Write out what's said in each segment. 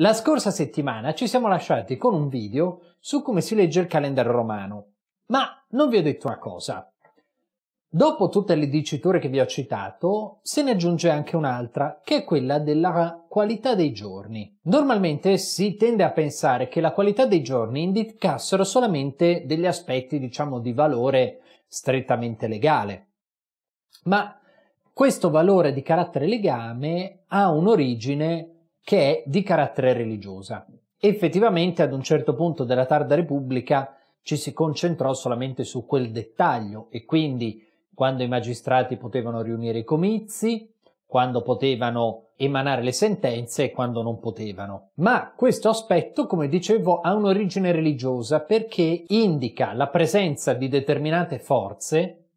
La scorsa settimana ci siamo lasciati con un video su come si legge il calendario romano, ma non vi ho detto una cosa. Dopo tutte le diciture che vi ho citato, se ne aggiunge anche un'altra, che è quella della qualità dei giorni. Normalmente si tende a pensare che la qualità dei giorni indicassero solamente degli aspetti, diciamo, di valore strettamente legale. Ma questo valore di carattere legame ha un'origine che è di carattere religiosa. Effettivamente ad un certo punto della tarda Repubblica ci si concentrò solamente su quel dettaglio e quindi quando i magistrati potevano riunire i comizi, quando potevano emanare le sentenze e quando non potevano. Ma questo aspetto, come dicevo, ha un'origine religiosa perché indica la presenza di determinate forze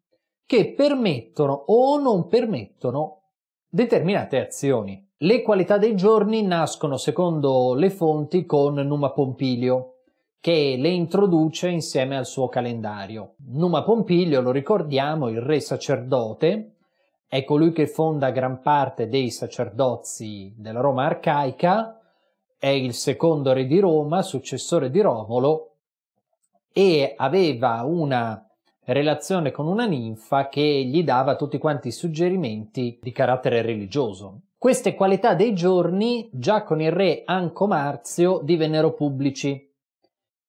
che permettono o non permettono determinate azioni. Le qualità dei giorni nascono, secondo le fonti, con Numa Pompilio, che le introduce insieme al suo calendario. Numa Pompilio, lo ricordiamo, il re sacerdote, è colui che fonda gran parte dei sacerdozi della Roma arcaica, è il secondo re di Roma, successore di Romolo, e aveva una relazione con una ninfa che gli dava tutti quanti i suggerimenti di carattere religioso. Queste qualità dei giorni già con il re Anco Marzio divennero pubblici.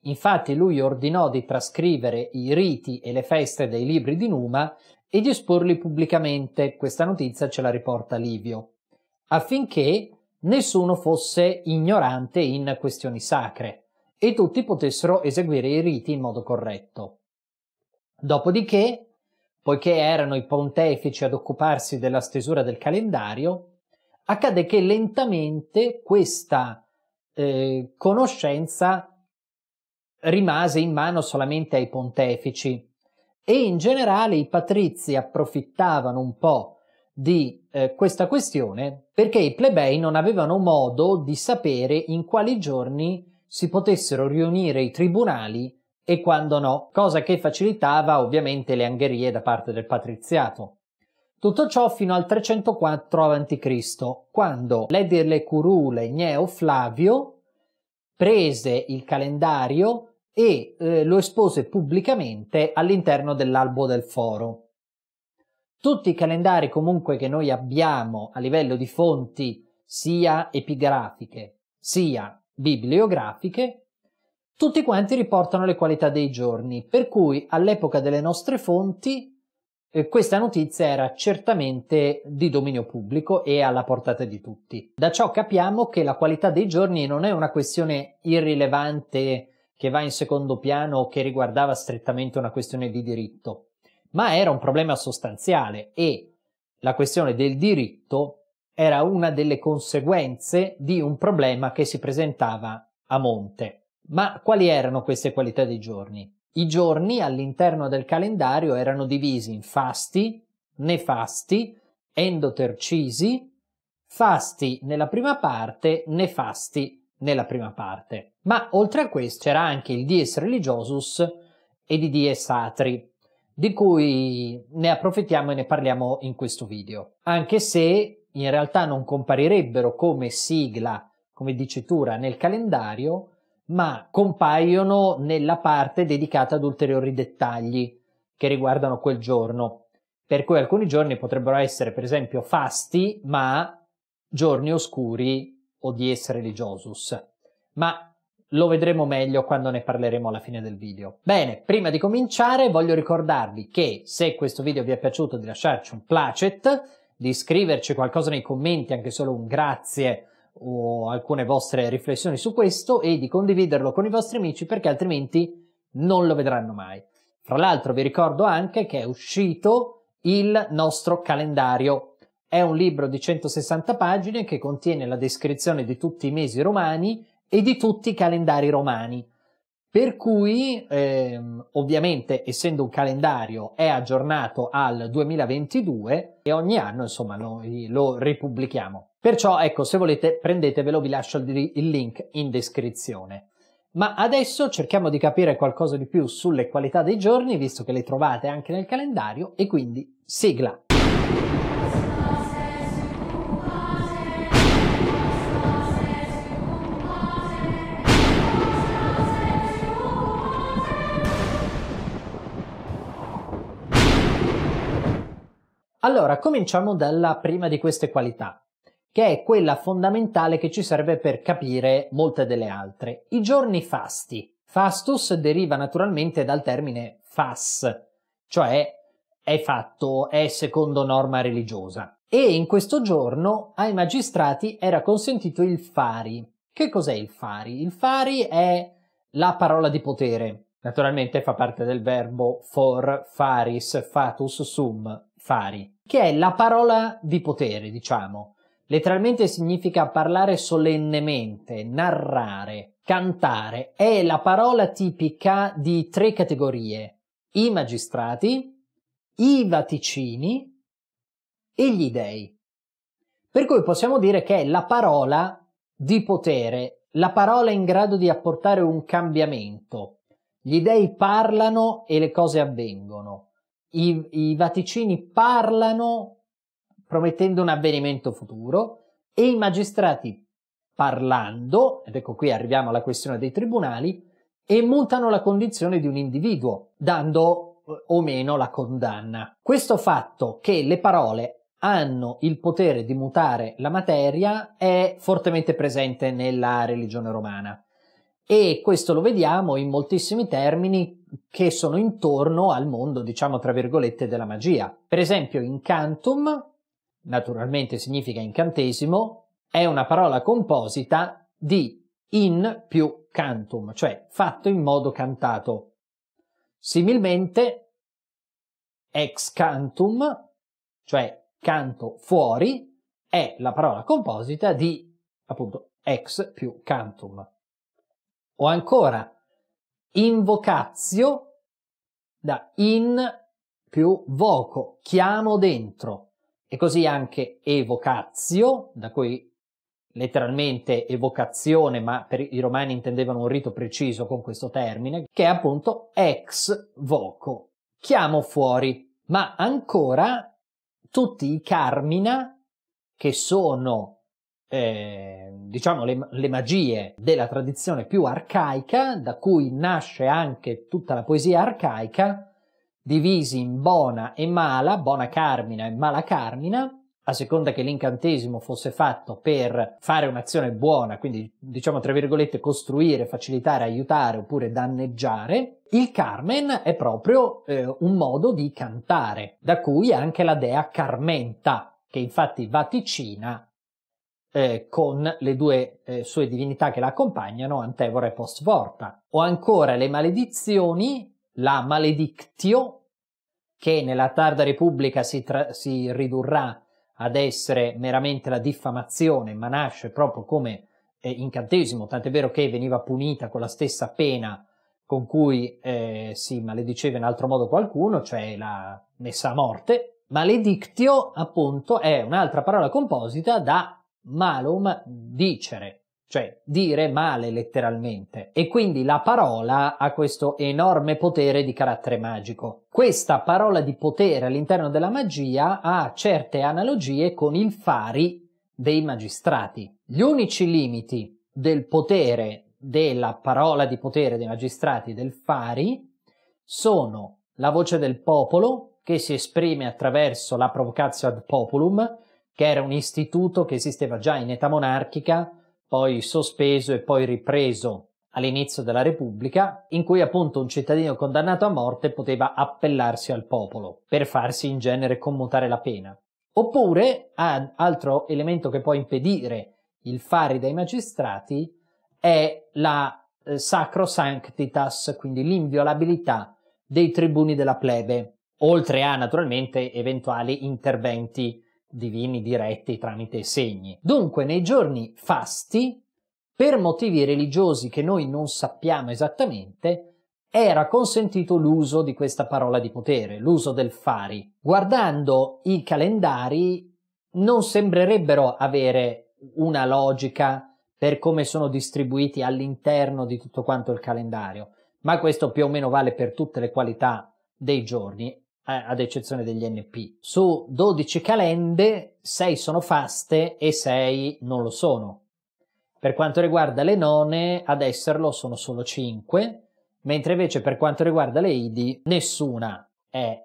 Infatti lui ordinò di trascrivere i riti e le feste dei libri di Numa e di esporli pubblicamente, questa notizia ce la riporta Livio, affinché nessuno fosse ignorante in questioni sacre e tutti potessero eseguire i riti in modo corretto. Dopodiché, poiché erano i pontefici ad occuparsi della stesura del calendario, accade che lentamente questa eh, conoscenza rimase in mano solamente ai pontefici e in generale i patrizi approfittavano un po' di eh, questa questione perché i plebei non avevano modo di sapere in quali giorni si potessero riunire i tribunali e quando no, cosa che facilitava ovviamente le angherie da parte del patriziato. Tutto ciò fino al 304 a.C., quando l'edile Curule Gneo Flavio prese il calendario e eh, lo espose pubblicamente all'interno dell'albo del foro. Tutti i calendari comunque che noi abbiamo a livello di fonti sia epigrafiche sia bibliografiche, tutti quanti riportano le qualità dei giorni, per cui all'epoca delle nostre fonti eh, questa notizia era certamente di dominio pubblico e alla portata di tutti. Da ciò capiamo che la qualità dei giorni non è una questione irrilevante che va in secondo piano o che riguardava strettamente una questione di diritto, ma era un problema sostanziale e la questione del diritto era una delle conseguenze di un problema che si presentava a monte. Ma quali erano queste qualità dei giorni? i giorni all'interno del calendario erano divisi in fasti, nefasti, endotercisi, fasti nella prima parte, nefasti nella prima parte. Ma oltre a questo c'era anche il dies religiosus ed i dies atri, di cui ne approfittiamo e ne parliamo in questo video. Anche se in realtà non comparirebbero come sigla, come dicitura nel calendario, ma compaiono nella parte dedicata ad ulteriori dettagli che riguardano quel giorno. Per cui alcuni giorni potrebbero essere, per esempio, fasti, ma giorni oscuri o di essere religiosus. Ma lo vedremo meglio quando ne parleremo alla fine del video. Bene, prima di cominciare voglio ricordarvi che se questo video vi è piaciuto di lasciarci un placet, di scriverci qualcosa nei commenti, anche solo un grazie o alcune vostre riflessioni su questo e di condividerlo con i vostri amici perché altrimenti non lo vedranno mai. Fra l'altro vi ricordo anche che è uscito il nostro calendario. È un libro di 160 pagine che contiene la descrizione di tutti i mesi romani e di tutti i calendari romani. Per cui, ehm, ovviamente, essendo un calendario, è aggiornato al 2022 e ogni anno, insomma, noi lo ripubblichiamo. Perciò ecco, se volete prendetevelo, vi lascio il, link in descrizione. Ma adesso cerchiamo di capire qualcosa di più sulle qualità dei giorni, visto che le trovate anche nel calendario, e quindi sigla! Allora, cominciamo dalla prima di queste qualità che è quella fondamentale che ci serve per capire molte delle altre. I giorni fasti. Fastus deriva naturalmente dal termine fas, cioè è fatto, è secondo norma religiosa. E in questo giorno ai magistrati era consentito il fari. Che cos'è il fari? Il fari è la parola di potere. Naturalmente fa parte del verbo for, faris, fatus, sum, fari, che è la parola di potere, diciamo. Letteralmente significa parlare solennemente, narrare, cantare. È la parola tipica di tre categorie. I magistrati, i vaticini e gli dei. Per cui possiamo dire che è la parola di potere, la parola in grado di apportare un cambiamento. Gli dei parlano e le cose avvengono. I, i vaticini parlano promettendo un avvenimento futuro e i magistrati parlando, ed ecco qui arriviamo alla questione dei tribunali, e mutano la condizione di un individuo, dando eh, o meno la condanna. Questo fatto che le parole hanno il potere di mutare la materia è fortemente presente nella religione romana e questo lo vediamo in moltissimi termini che sono intorno al mondo, diciamo tra virgolette, della magia. Per esempio in Cantum, naturalmente significa incantesimo, è una parola composita di in più cantum, cioè fatto in modo cantato. Similmente, ex cantum, cioè canto fuori, è la parola composita di appunto ex più cantum. O ancora invocazio da in più voco, chiamo dentro. E così anche evocazio, da cui letteralmente evocazione, ma per i romani intendevano un rito preciso con questo termine, che è appunto ex voco, chiamo fuori, ma ancora tutti i carmina, che sono eh, diciamo le, le magie della tradizione più arcaica, da cui nasce anche tutta la poesia arcaica, divisi in buona e mala, buona carmina e mala carmina, a seconda che l'incantesimo fosse fatto per fare un'azione buona, quindi diciamo tra virgolette costruire, facilitare, aiutare oppure danneggiare, il Carmen è proprio eh, un modo di cantare, da cui anche la dea Carmenta, che infatti vaticina eh, con le due eh, sue divinità che la accompagnano, Antevora e Postvorta. O ancora le maledizioni la maledictio, che nella tarda Repubblica si, tra- si ridurrà ad essere meramente la diffamazione, ma nasce proprio come eh, incantesimo, tant'è vero che veniva punita con la stessa pena con cui eh, si malediceva in altro modo qualcuno, cioè la messa a morte. Maledictio, appunto, è un'altra parola composita da malum dicere, cioè dire male letteralmente. E quindi la parola ha questo enorme potere di carattere magico. Questa parola di potere all'interno della magia ha certe analogie con il fari dei magistrati. Gli unici limiti del potere della parola di potere dei magistrati del fari sono la voce del popolo che si esprime attraverso la provocatio ad populum, che era un istituto che esisteva già in età monarchica poi sospeso e poi ripreso all'inizio della Repubblica, in cui appunto un cittadino condannato a morte poteva appellarsi al popolo per farsi in genere commutare la pena. Oppure, altro elemento che può impedire il fare dai magistrati è la eh, sacrosanctitas, quindi l'inviolabilità dei tribuni della plebe, oltre a naturalmente eventuali interventi divini diretti tramite segni. Dunque, nei giorni fasti, per motivi religiosi che noi non sappiamo esattamente, era consentito l'uso di questa parola di potere, l'uso del fari. Guardando i calendari non sembrerebbero avere una logica per come sono distribuiti all'interno di tutto quanto il calendario, ma questo più o meno vale per tutte le qualità dei giorni eh, ad eccezione degli NP. Su 12 calende, 6 sono faste e 6 non lo sono. Per quanto riguarda le none, ad esserlo sono solo 5, mentre invece per quanto riguarda le idi, nessuna è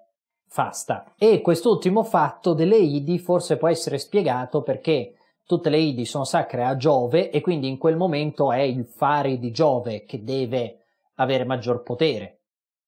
fasta. E quest'ultimo fatto delle idi forse può essere spiegato perché tutte le idi sono sacre a Giove e quindi in quel momento è il fare di Giove che deve avere maggior potere.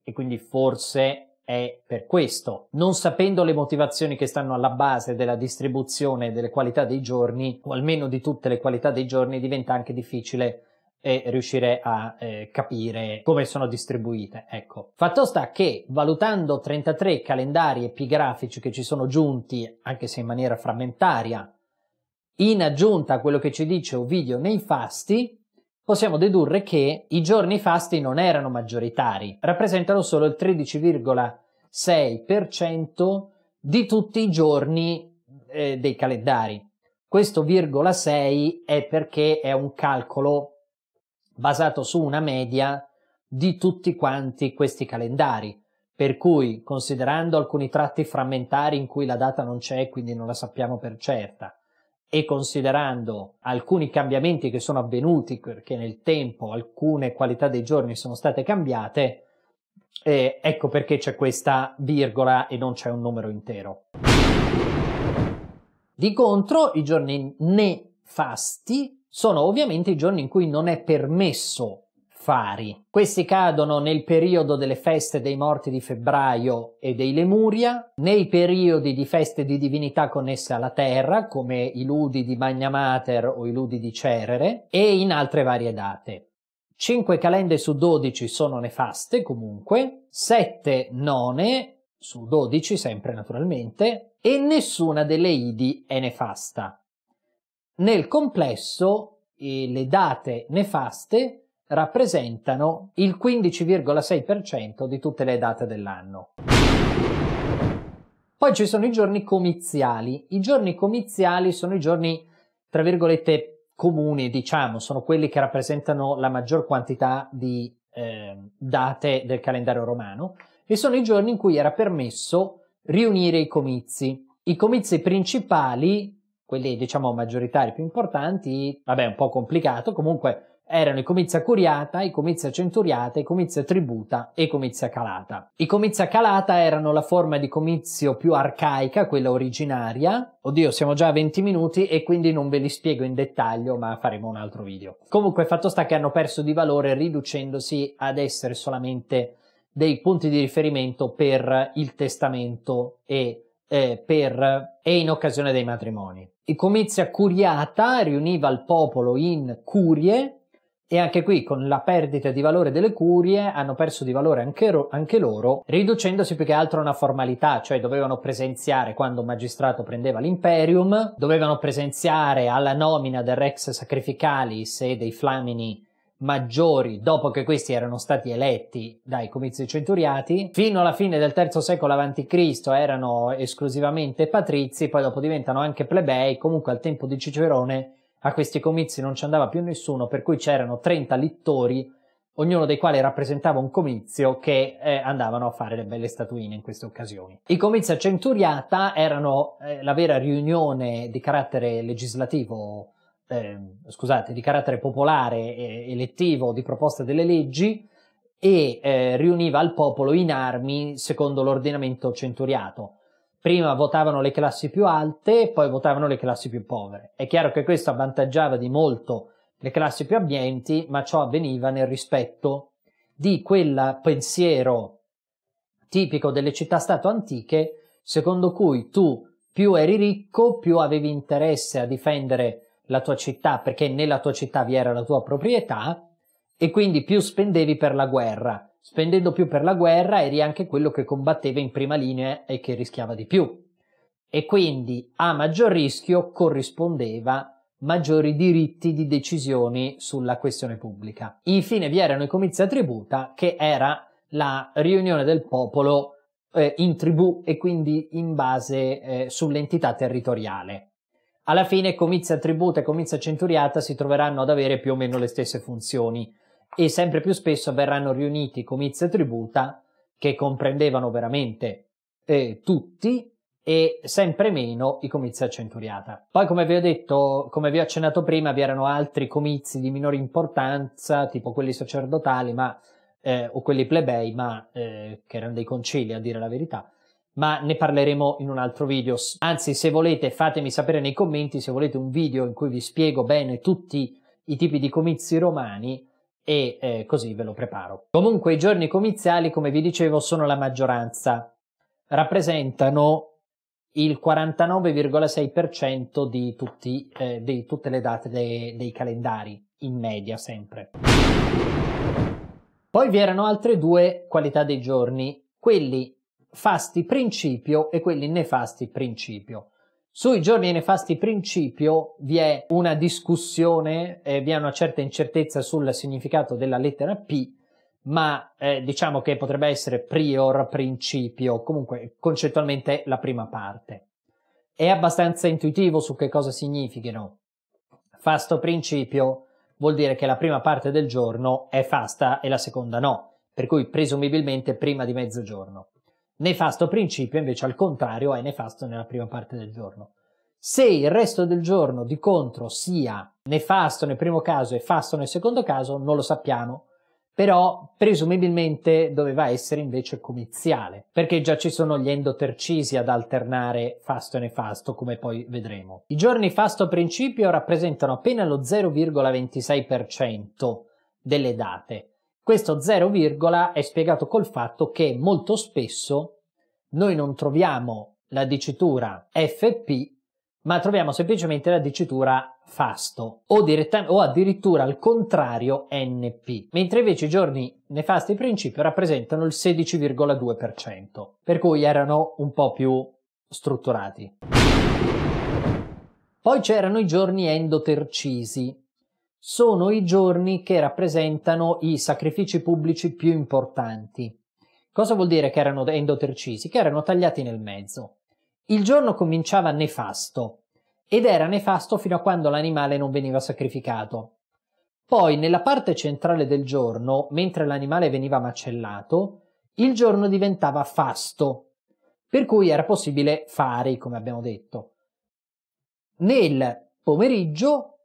E quindi forse è per questo. Non sapendo le motivazioni che stanno alla base della distribuzione delle qualità dei giorni, o almeno di tutte le qualità dei giorni, diventa anche difficile eh, riuscire a eh, capire come sono distribuite. Ecco. Fatto sta che, valutando 33 calendari epigrafici che ci sono giunti, anche se in maniera frammentaria, in aggiunta a quello che ci dice Ovidio nei fasti, possiamo dedurre che i giorni fasti non erano maggioritari, rappresentano solo il 13,6% di tutti i giorni eh, dei calendari. Questo virgola 6 è perché è un calcolo basato su una media di tutti quanti questi calendari. Per cui, considerando alcuni tratti frammentari in cui la data non c'è, quindi non la sappiamo per certa, e considerando alcuni cambiamenti che sono avvenuti perché nel tempo alcune qualità dei giorni sono state cambiate, eh, ecco perché c'è questa virgola e non c'è un numero intero. Di contro, i giorni nefasti sono ovviamente i giorni in cui non è permesso Fari. Questi cadono nel periodo delle feste dei morti di febbraio e dei Lemuria, nei periodi di feste di divinità connesse alla terra, come i ludi di Magnamater o i ludi di Cerere, e in altre varie date. 5 calende su 12 sono nefaste comunque, 7 none su 12 sempre naturalmente, e nessuna delle idi è nefasta. Nel complesso, eh, le date nefaste rappresentano il 15,6% di tutte le date dell'anno. Poi ci sono i giorni comiziali. I giorni comiziali sono i giorni, tra virgolette, comuni, diciamo, sono quelli che rappresentano la maggior quantità di eh, date del calendario romano e sono i giorni in cui era permesso riunire i comizi. I comizi principali, quelli diciamo maggioritari più importanti, vabbè, un po' complicato, comunque erano i comizia curiata, i comizia centuriata, i comizia tributa e i comizia calata. I comizia calata erano la forma di comizio più arcaica, quella originaria. Oddio, siamo già a 20 minuti e quindi non ve li spiego in dettaglio, ma faremo un altro video. Comunque, fatto sta che hanno perso di valore riducendosi ad essere solamente dei punti di riferimento per il testamento e eh, per, e in occasione dei matrimoni. I comizia curiata riuniva il popolo in curie e anche qui con la perdita di valore delle curie hanno perso di valore anche, ro- anche loro, riducendosi più che altro a una formalità, cioè dovevano presenziare quando un magistrato prendeva l'imperium, dovevano presenziare alla nomina del rex sacrificalis e dei flamini maggiori dopo che questi erano stati eletti dai comizi centuriati. Fino alla fine del III secolo a.C. erano esclusivamente patrizi, poi dopo diventano anche plebei, comunque al tempo di Cicerone a questi comizi non ci andava più nessuno, per cui c'erano 30 littori, ognuno dei quali rappresentava un comizio che eh, andavano a fare le belle statuine in queste occasioni. I comizi a Centuriata erano eh, la vera riunione di carattere legislativo, eh, scusate, di carattere popolare e elettivo di proposta delle leggi e eh, riuniva il popolo in armi secondo l'ordinamento centuriato prima votavano le classi più alte, poi votavano le classi più povere. È chiaro che questo avvantaggiava di molto le classi più abbienti, ma ciò avveniva nel rispetto di quel pensiero tipico delle città-stato antiche, secondo cui tu più eri ricco, più avevi interesse a difendere la tua città, perché nella tua città vi era la tua proprietà, e quindi più spendevi per la guerra spendendo più per la guerra eri anche quello che combatteva in prima linea e che rischiava di più. E quindi a maggior rischio corrispondeva maggiori diritti di decisioni sulla questione pubblica. Infine vi erano i comizi a tributa, che era la riunione del popolo eh, in tribù e quindi in base eh, sull'entità territoriale. Alla fine comizia tributa e comizia centuriata si troveranno ad avere più o meno le stesse funzioni, e sempre più spesso verranno riuniti comizi e tributa che comprendevano veramente eh, tutti e sempre meno i comizi a centuriata. Poi, come vi ho detto, come vi ho accennato prima, vi erano altri comizi di minore importanza, tipo quelli sacerdotali ma, eh, o quelli plebei, ma eh, che erano dei concili a dire la verità. Ma ne parleremo in un altro video. Anzi, se volete, fatemi sapere nei commenti se volete un video in cui vi spiego bene tutti i tipi di comizi romani e eh, così ve lo preparo. Comunque i giorni comiziali, come vi dicevo, sono la maggioranza, rappresentano il 49,6% di, tutti, eh, di tutte le date de dei calendari, in media sempre. Poi vi erano altre due qualità dei giorni, quelli fasti principio e quelli nefasti principio. Sui giorni nefasti principio vi è una discussione, eh, vi è una certa incertezza sul significato della lettera P, ma eh, diciamo che potrebbe essere prior, principio, comunque concettualmente la prima parte. È abbastanza intuitivo su che cosa significhino. Fasto principio vuol dire che la prima parte del giorno è fasta e la seconda no, per cui presumibilmente prima di mezzogiorno. Nefasto principio invece al contrario è nefasto nella prima parte del giorno. Se il resto del giorno di contro sia nefasto nel primo caso e fasto nel secondo caso non lo sappiamo, però presumibilmente doveva essere invece comiziale, perché già ci sono gli endotercisi ad alternare fasto e nefasto, come poi vedremo. I giorni fasto principio rappresentano appena lo 0,26% delle date. Questo 0, è spiegato col fatto che molto spesso noi non troviamo la dicitura FP, ma troviamo semplicemente la dicitura fasto o, diretta- o addirittura al contrario NP, mentre invece i giorni nefasti principio rappresentano il 16,2%, per cui erano un po' più strutturati. Poi c'erano i giorni endotercisi, sono i giorni che rappresentano i sacrifici pubblici più importanti Cosa vuol dire che erano endotercisi? Che erano tagliati nel mezzo. Il giorno cominciava nefasto ed era nefasto fino a quando l'animale non veniva sacrificato. Poi nella parte centrale del giorno, mentre l'animale veniva macellato, il giorno diventava fasto, per cui era possibile fare, come abbiamo detto. Nel pomeriggio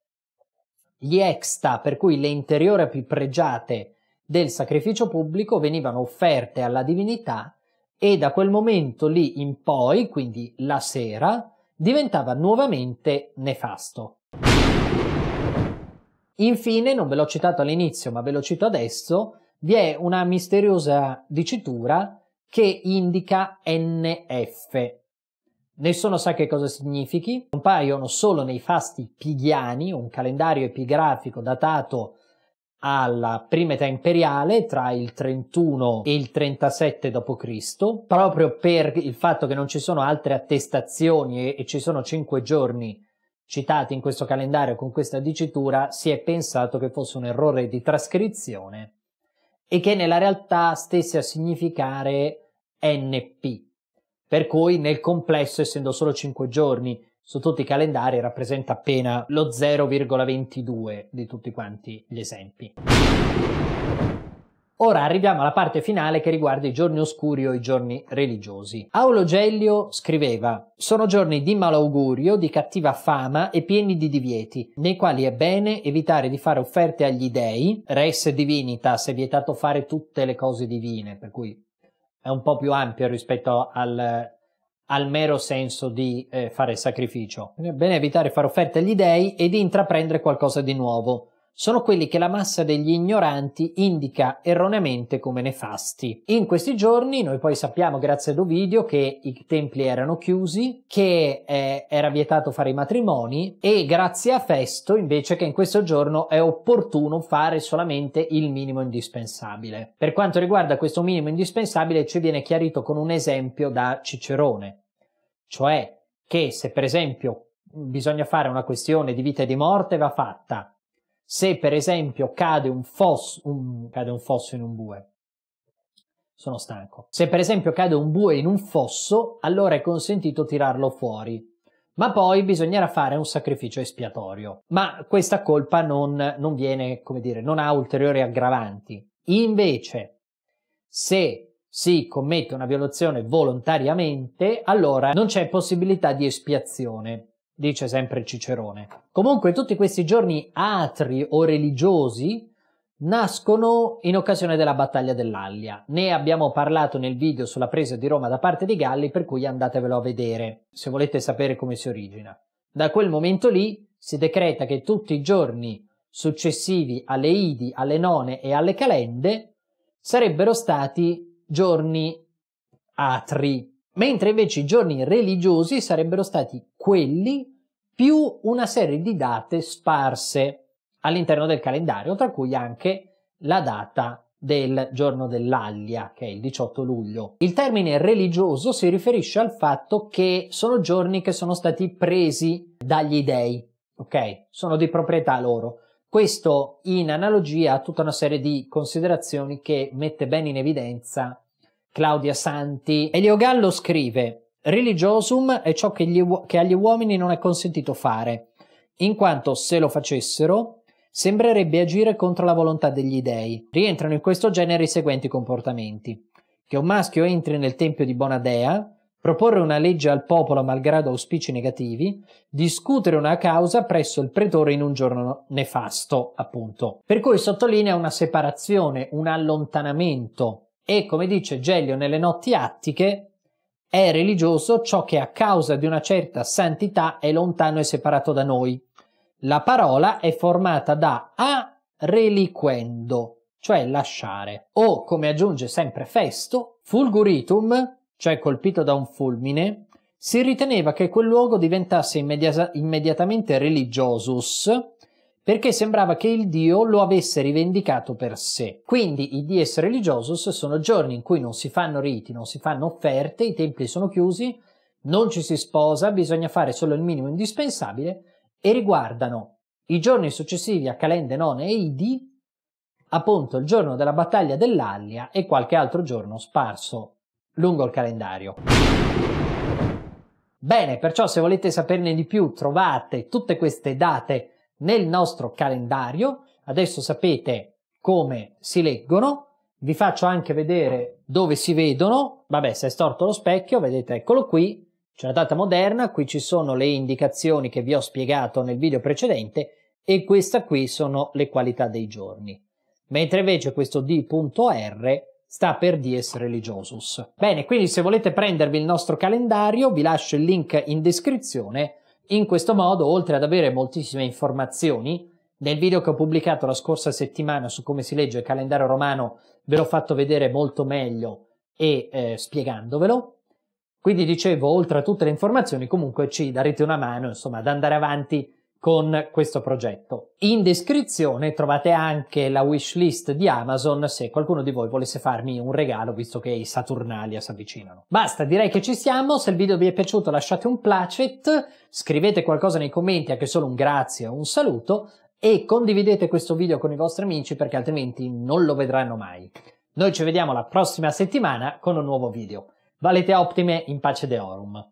gli exta, per cui le interiore più pregiate del sacrificio pubblico venivano offerte alla divinità e da quel momento lì in poi, quindi la sera, diventava nuovamente nefasto. Infine, non ve l'ho citato all'inizio, ma ve lo cito adesso, vi è una misteriosa dicitura che indica NF. Nessuno sa che cosa significhi, compaiono solo nei fasti pighiani, un calendario epigrafico datato alla prima età imperiale tra il 31 e il 37 d.C., proprio per il fatto che non ci sono altre attestazioni e, ci sono cinque giorni citati in questo calendario con questa dicitura, si è pensato che fosse un errore di trascrizione e che nella realtà stesse a significare NP, per cui nel complesso, essendo solo cinque giorni, su tutti i calendari rappresenta appena lo 0,22 di tutti quanti gli esempi. Ora arriviamo alla parte finale che riguarda i giorni oscuri o i giorni religiosi. Aulo Gellio scriveva: Sono giorni di malaugurio, di cattiva fama e pieni di divieti, nei quali è bene evitare di fare offerte agli dei, res divinitas, è vietato fare tutte le cose divine, per cui è un po' più ampio rispetto al al mero senso di eh, fare sacrificio. È bene evitare fare offerte agli dèi e di intraprendere qualcosa di nuovo sono quelli che la massa degli ignoranti indica erroneamente come nefasti. In questi giorni noi poi sappiamo, grazie ad Ovidio, che i templi erano chiusi, che eh, era vietato fare i matrimoni e grazie a Festo invece che in questo giorno è opportuno fare solamente il minimo indispensabile. Per quanto riguarda questo minimo indispensabile ci viene chiarito con un esempio da Cicerone, cioè che se per esempio bisogna fare una questione di vita e di morte va fatta se per esempio cade un fosso, un, cade un fosso in un bue, sono stanco. Se per esempio cade un bue in un fosso, allora è consentito tirarlo fuori. Ma poi bisognerà fare un sacrificio espiatorio. Ma questa colpa non, non viene, come dire, non ha ulteriori aggravanti. Invece, se si commette una violazione volontariamente, allora non c'è possibilità di espiazione dice sempre Cicerone. Comunque tutti questi giorni atri o religiosi nascono in occasione della battaglia dell'Allia. Ne abbiamo parlato nel video sulla presa di Roma da parte di Galli, per cui andatevelo a vedere se volete sapere come si origina. Da quel momento lì si decreta che tutti i giorni successivi alle Idi, alle None e alle Calende sarebbero stati giorni atri, mentre invece i giorni religiosi sarebbero stati quelli più una serie di date sparse all'interno del calendario, tra cui anche la data del giorno dell'Aglia, che è il 18 luglio. Il termine religioso si riferisce al fatto che sono giorni che sono stati presi dagli dei, ok? Sono di proprietà loro. Questo in analogia a tutta una serie di considerazioni che mette ben in evidenza Claudia Santi. Elio Gallo scrive Religiosum è ciò che, gli, che agli uomini non è consentito fare, in quanto se lo facessero sembrerebbe agire contro la volontà degli dei. Rientrano in questo genere i seguenti comportamenti. Che un maschio entri nel tempio di Bonadea, proporre una legge al popolo malgrado auspici negativi, discutere una causa presso il pretore in un giorno nefasto, appunto. Per cui sottolinea una separazione, un allontanamento e, come dice Gelio nelle notti attiche, è religioso ciò che a causa di una certa santità è lontano e separato da noi. La parola è formata da a reliquendo, cioè lasciare, o come aggiunge sempre Festo, fulguritum, cioè colpito da un fulmine, si riteneva che quel luogo diventasse immediatamente religiosus, perché sembrava che il dio lo avesse rivendicato per sé. Quindi i dies religiosos sono giorni in cui non si fanno riti, non si fanno offerte, i templi sono chiusi, non ci si sposa, bisogna fare solo il minimo indispensabile e riguardano i giorni successivi a Calende None e Idi, appunto il giorno della battaglia dell'Allia e qualche altro giorno sparso lungo il calendario. Bene, perciò se volete saperne di più trovate tutte queste date nel nostro calendario. Adesso sapete come si leggono. Vi faccio anche vedere dove si vedono. Vabbè, se è storto lo specchio, vedete, eccolo qui. C'è la data moderna, qui ci sono le indicazioni che vi ho spiegato nel video precedente e questa qui sono le qualità dei giorni. Mentre invece questo D.R sta per Dies Religiosus. Bene, quindi se volete prendervi il nostro calendario, vi lascio il link in descrizione in questo modo, oltre ad avere moltissime informazioni, nel video che ho pubblicato la scorsa settimana su come si legge il calendario romano ve l'ho fatto vedere molto meglio e eh, spiegandovelo. Quindi dicevo, oltre a tutte le informazioni, comunque ci darete una mano, insomma, ad andare avanti con questo progetto. In descrizione trovate anche la wishlist di Amazon se qualcuno di voi volesse farmi un regalo visto che i Saturnalia si avvicinano. Basta, direi che ci siamo, se il video vi è piaciuto lasciate un placet, scrivete qualcosa nei commenti anche solo un grazie o un saluto e condividete questo video con i vostri amici perché altrimenti non lo vedranno mai. Noi ci vediamo la prossima settimana con un nuovo video. Valete ottime in pace deorum.